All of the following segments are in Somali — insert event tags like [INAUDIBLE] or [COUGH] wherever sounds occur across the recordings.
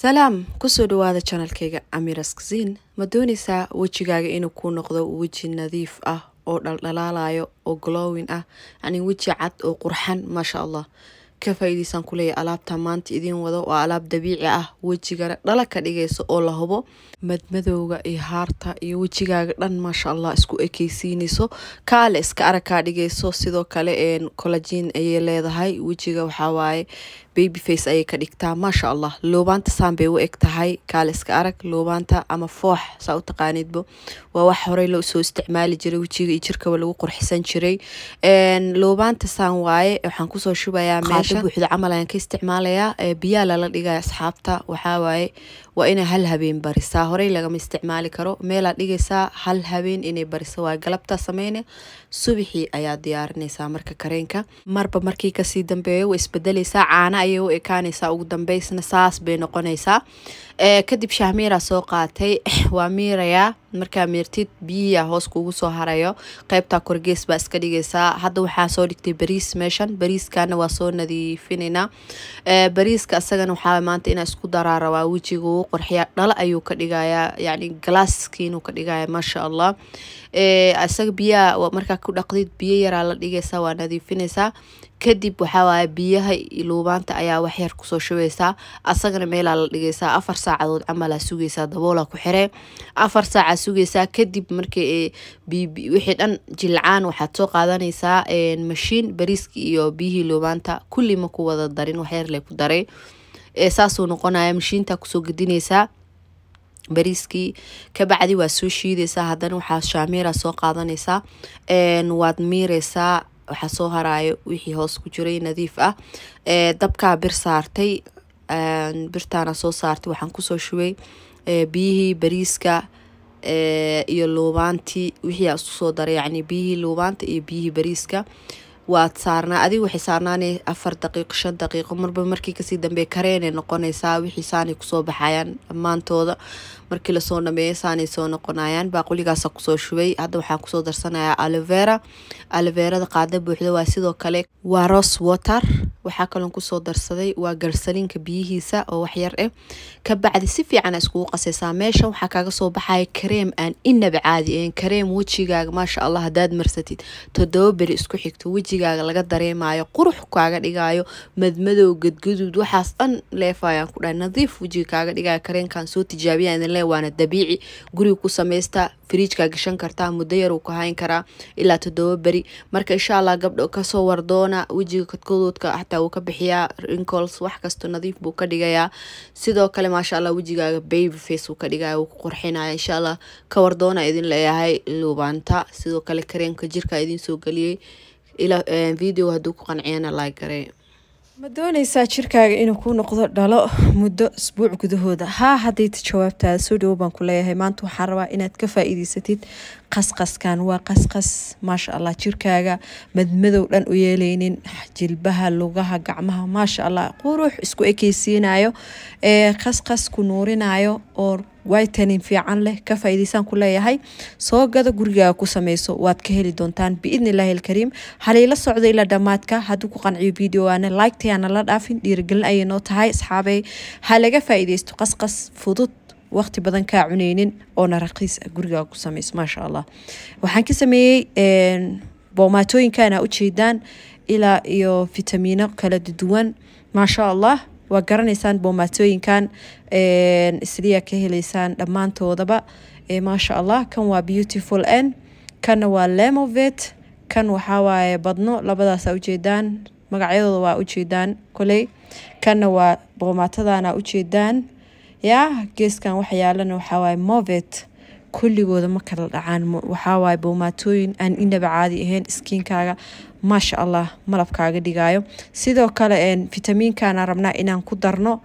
salaam kusoo dhawaada janalkayga amiras ma doonaysaa wejigaaga inuu kuu noqdo weji nadiif ah oo dhaldhalaalayo oo glowin ah yani weji cad oo qurxan maasha allah ka faa'iidaysaan ku alaabta maanta idiin wado oo alaab dabiici ah wejigana dhala ka dhigayso oo la hubo madmadowga iyo haarta iyo wejigaaga dhan maasha allah isku ekeysiinayso kaale iska aragkaa dhigayso sidoo kale kolajiin ayay leedahay wejiga waxaa waaye baby face ayay ka dhigtaa maasha allah loobaanta saan bay u eg tahay kaaliska arag loobaanta ama foox saa u taqaaniidba waa wax horey loo soo isticmaali jiray wejiga iyo jirkaba lagu qurxisan jiray loobaanta saan waaye waxaan kusoo shubayaa meesha buuxda camal ayaan ka isticmaalayaa biyaa lala dhigaya asxaabta waxaa waaye waa inay hal habeen barisaa horey lagama isticmaali karo meelaa dhigaysaa hal habeen inay barisa waa galabtaa sameyne subixii ayaa diyaarinaysaa marka kareenka marba markii kasii dambeeyo waa isbedeleysaa caana ayay u ekaaneysaa ugu dambeysna saas bay noqoneysaa Eh, kadib shaah soo qaatay [CLEARS THROAT] waa miirayaa markaa miirtid biyihiyaa hoos kugu soo harayo qaybtaa korgees baa iska dhigaysaa hadda waxaa soo dhigtay bariis meeshan bariiskana waa soo nadiifinaynaa eh, bariiska isagana waxaa maanta inaa isku daraa rabaa wejiga ugu qorxiya dhalo ayuu ka dhigayaa yacni galaaskii ka dhigaya maasha allah isaga eh, biyaha markaa ku dhaqdid biyo yaraa la dhigaysaa waa nadiifinaysaa kadib waxaa waaye biyaha luubaanta ayaa waxyar kusoo shubeysaa asagana meelaa la dhigaysaa afar saacadood camala sugeysaa daboola ku xire afar saaca sugeysaa kadib marka eh, wixii dhan jilcaan waxaad soo qaadanaysaa mashiin bariiskii iyo biyihii loobaanta kulli ma ku wada darin waxyarle ku daray eh, saasuu noqonaya mashiinta kusoo gedinaysaa bariiskii kabacdi waa soo shiidaysaa haddana waxaa shaamiira soo qaadanaysaa waad miireysaa waxaa soo harayo wixii hoos ku jiray nadiif ah eh, dabkaa bir saartay birtaana soo saartay waxaan kusoo shubay eh, biyihii bariiska eh, iyo luubaantii wixii isku soo daray yani biyihii luubaanta iyo biyihii bariiska waad saarnaa adiga waxay saarnaanay afar daqiiqo shan daqiiqo marba markii kasii dambe kareenay noqonaysaa wixii saanay kusoo baxayaan dhammaantooda markii lasoo dhameeya saanay soo noqonayaan baaquligaasa kusoo shubay hadda waxaa kusoo darsanaya alivera aliverada qaada buuxda waa sidoo kale waa ros water waxaa kaloon kusoo darsaday waa garsaliinka biyihiisa oo waxyar ah eh. kabacdi si fiican iskugu qasaysaa meeshan waxaa kaaga soo baxaya kareem aan inab caadi ahayn kareem wejigaaga maasha allah haddaad marsatid toddoba beri isku xigto wejigaaga laga dareemayo qurux kaaga dhigayo madmadow gadgaduud waxaas dhan leefayaan ku dhahay nadiif wejiga kaaga dhigayo kareemkan soo tijaabiyaa leh waana dabiici guriga ku samaysta firiijka gashan kartaa muddo yaruu ku hayn karaa ilaa toddoba beri marka insha allah gabdho kasoo wardoona wejiga kadkodoodka xataa wuu ka bixiyaa rincols wax kasto nadiif buu ka dhigayaa sidoo kale maasha allah wejigaaga baby face uu ka dhigaya wuu ku qurxinaya insha allah ka wardoona idin leeyahay luubaanta sidoo kale kareenka jirka idiin soo geliyey eh, video hadduu ku qanciyana laagare ma doonaysaa jirkaaga inuu ku noqdo dhalo muddo isbuuc gudahooda haa haddayta jawaabtaada soo dhawo baan ku leeyahay maanta waxaan rabaa inaad ka faa-iideysatid qasqaskan waa qasqas maasha allah jirkaaga madmadow dhan u yeelaynin jilbaha lugaha gacmaha maasha allah qurux isku ekeysiinayo ee qasqas ku nuurinayo oo witanin fiican leh ka faa'iidaysaan ku leeyahay soo gada gurigaaga ku sameyso waad ka heli doontaan biidni illaahi alkariim haliila socdo ilaa dhammaadka hadduu ku qanciyo videoaana laygtayaana la dhaafin dhiirigelin ayay noo tahay asxaabey ha laga faa'iidaysto qasqas fudud waqti badan kaa cuneynin oona raqiis ah gurigaa ku samays maasha allah waxaan ka sameeyey boomaatooyinkaana ujeedaan ilaa iyo fitamiino kala duwan maasha allah waa garanaysaan boomaatooyinkan isliya ka heleysaan dhammaantoodaba maasha allah kan waa beautiful n kanna waa lemovet kan waxaa waaye badno labadaasa ujeedaan magacyadooda waa ujeedaan koley kanna waa boomaatadana ujeedaan yaa geeskan waxyaalana waxaawaaye movet kulligooda ma kala dhacaan waxaawaaye boomaatooyin aan inaba caadi ahayn iskiinkaaga maasha allah malabkaaga dhigaayo sidoo kale fitamiinkaana rabnaa inaan ku darno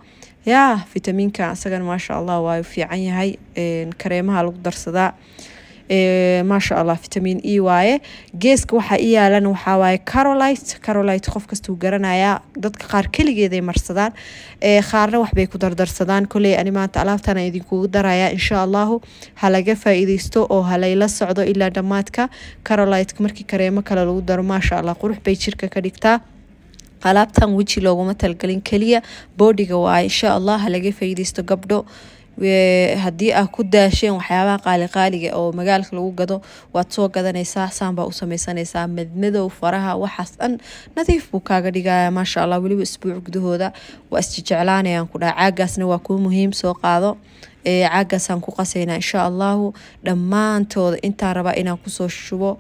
yaa vitamiinka isagana maasha allah waa fiican yahay kareemaha lagu darsadaa maasha vitamin e waaye geeska waxaa i yaalan waxaawaay carolite carolite qof kastuu garanayaa dadka qaar keligeeday marsadaan qaarna waxbay ku dardarsadaan koley ani maanta alaabtana idinkugu daraya insha allahu ha laga oo halayla socdo ilaa dhammaadka caroliteka markii kareemo kale lagu daro maasha allah qurux bay jirka ka dhigtaa alaabtan weji looguma talgelin keliya boodhiga waaye insha allah ha laga gabdho haddii aa ku daasheen waxyaabaha qaaliqaaliga oo magaalka lagu gado waad soo gadanaysaa saanbaa u samaysanaysaa madmadow faraha waxaas dhan nadiif buu kaaga dhigaya maasha allah weliba isbuuc gudahooda waa isjijeclaanayaan ku dhaha caagaasna waa kuu muhiim soo qaado caagaasaan ku qasaynaa insha allaahu dhammaantooda intaa rabaa inaan kusoo shubo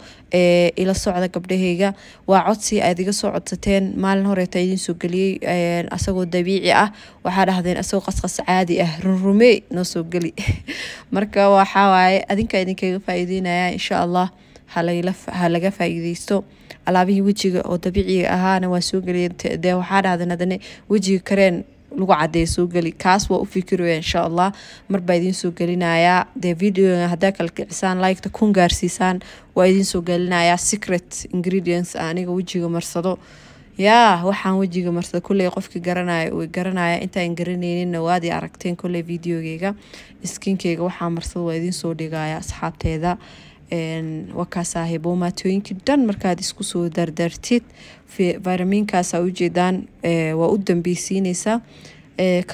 ila socda gabdhaheyga waa codsi aad iga soo codsateen maalin horeeta idiin soo geliyey asagoo dabiici ah waxaa dhahdeen asagoo qasqas caadi ah runrume noo soo geli [LAUGHS] marka waxawaaye adinkaa idinkaga faa'iideynaya insha allah ha laga faa'iideysto alaabihii wejiga oo dabiiciga ahaana waa soo geliyeen waxaa dhahden hadane wejiga kareen lagu cadeey soo geli kaas waa u fikiraya insha allah marbaa idiin soo gelinayaa dee videoga haddaa kala kicisaan liketa kun gaarsiisaan waa idiin soo gelinayaa secret ingredients aniga wejiga marsado yaa waxaan wejiga marsada kulley qofki garanaya way garanaya intaan garaneynina waad aragteen kolley videogeyga iskinkeyga waxaa marsada waa idiin soo dhigaya asxaabteeda waa kaasaa heboomaatooyinkii dhan markaad isku soo dardartid fayraminkaasa ujeedaan eh, waa u dambeysiineysaa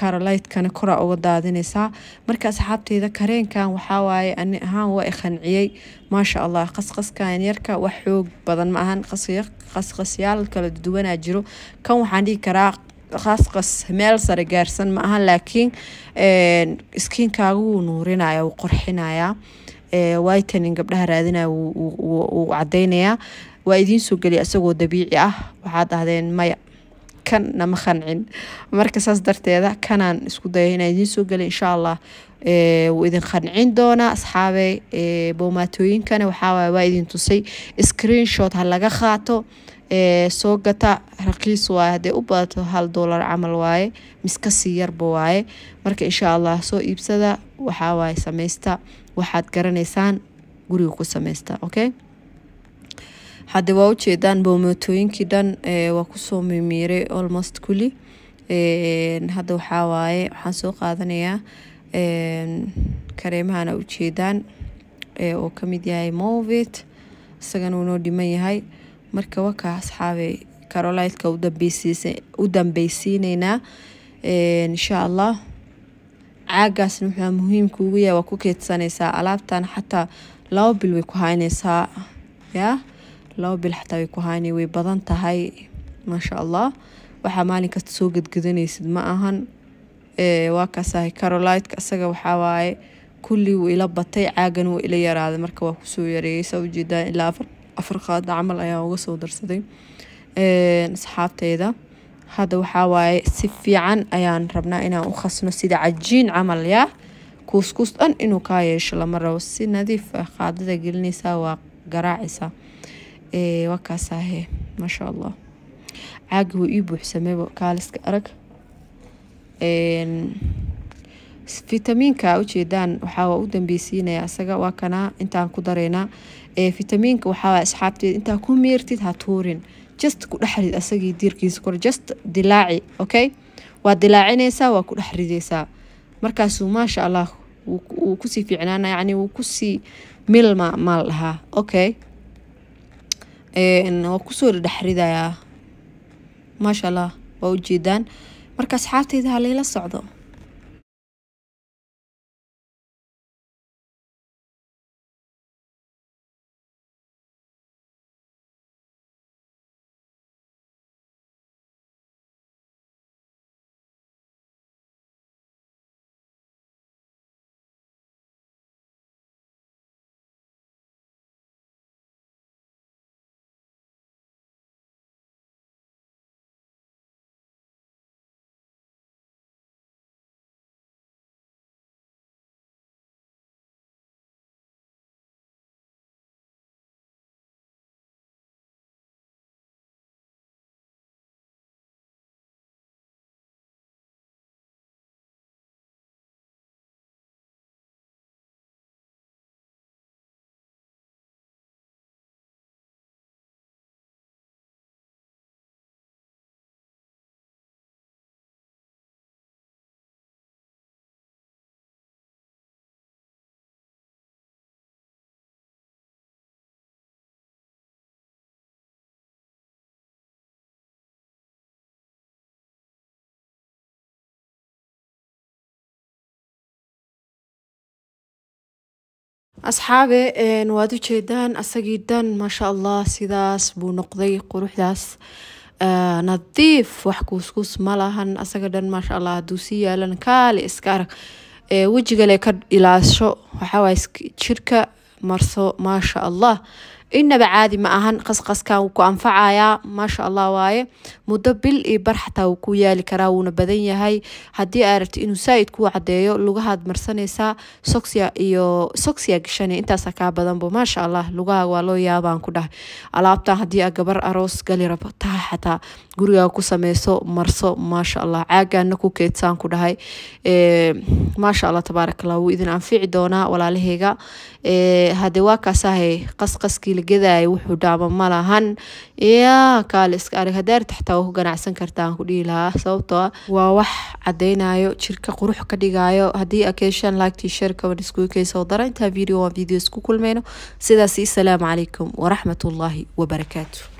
karolaytkana eh, koraa uga daadinaysaa marka asxaabteeda kareenkan waxaawaaye ani ahaan waa ikhanciyey maasha allah qasqaskan yarka wax xoog badan ma ahan qasqasyaal kala duwanaa jiro kan waxaan dhihi karaa qasqas meel sare gaarsan ma ahan laakiin eh, iskiinkaaga wuu nuurinaya wuu qorxinayaa witanin gabdhaha raadinaya wuu cadeynayaa waa idiin soo geliya isagoo dabiici ah waxaad dhahdeen maya kan nama qancin marka saas darteeda kanaan isku daya inaan idiin soo geliya insha allah wuu idin qancin doonaa asxaabe boomaatooyinkana waxaawaye waa idin tusay screenshot ha laga qaato soo gata raqiis waaye hadday u badato hal dolar camal waaye miskasii yarba waaye marka insha allah soo iibsada waxaa waaye waxaad garanaysaan guriga ku samaysta okay hadde waa ujeedaan boomatooyinkii dhan waa kusoo mimiiray almost kulli hadda waxaa waaye waxaan soo qaadanayaa kareemahana ujeedaan oo kamid yahay movit isagana wuunoo dhiman yahay marka wakaa asxaabay karolaydka u dambeysiineynaa insha allah caagaasna wuxuu muhiimka ugu yahay waa ku keedsanaysaa alaabtan xataa labo bil way ku haynaysaa yaa labo bil xataa way ku haynay way badan tahay maasha allah waxaa maalin kasta soo gadgadanaysid ma ahan waa kaasahay carolidka isaga waxaawaaye kulli wuu ila batay caagana wuu ila yaraaday marka waa kusoo yareeyay ujeedaa ilaa afar afar qaada camal ayaa uga soo darsaday asxaabteyda hadda waxawaaye si fiican ayaan rabnaa inaan u khasno sida cajiin camal yaa kuuskuus dhan inuu kaa yeesho lama rabo si nadiif ah qaadada gelinaysaa waa garaacaysaa waa kaasaahe maasha allah caaga wuu ii buuxsameeba kaaliska arag fitamiinka ujeedaan waxaa waa u dambeysiinaya asaga waa kanaa intaan ku dareynaa fitamiinka waxaa asxaabteed intaa ku miirtid ha tuurin just ku dhexrid asagii diirkiisa kore just dilaaci okay waa dilaacinaysaa waa ku dhex ridaysaa markaasuu maasha allah wuu kusii fiicnaana yani wuu kusii milma maal dhahaa okay waa kusoo dhex ridayaa maasha allah waa ujeedaan marka asxaabteyda ha layla socdo asxaabe waad u jeedaan asagii dhan maasha allah sidaas buu noqday quruxdaas nadiif wax kuuskuus ma lahan asaga dhan maasha allah hadduu sii yaalan kaali iska arag wejigale ka ilaasho waxawaaye jirka marso maasha allah inaba caadi ma ahan qasqaskan wuu ku anfacayaa maasha allah waaye muddo bil iyo bar xataa wuu ku yaali karaa wuuna badan yahay haddii aa rabti inuu saa-id kuu cadeeyo lugahaad marsanaysaa soxia iyo soxia gashan intaasa kaa badanbo maasha allah lugaha waa loo yaabaan ku dhahay alaabtan haddii aa gabar aroos gali rabo taha xataa gurigaa ku sameyso marso maasha allah caagaana ku keedsaan ku dhahay maasha allah tabaarak wuu idin anfici doonaa walaalaheyga hadee waa kaasahay qasqaskii la wuxuu dhaaba malahan ya yaa kaale iska arag ku ganacsan karta ku dhihi lahaa sababtoo ah waa wax caddaynaayo jirka qurux ka dhigaayo haddii akeeshaan laagtii sheer kaban iskugu keysoo dara intaa video aan video isku kulmayno sidaasi asalaamu calaykum waraxmatullaahi wabarakaatu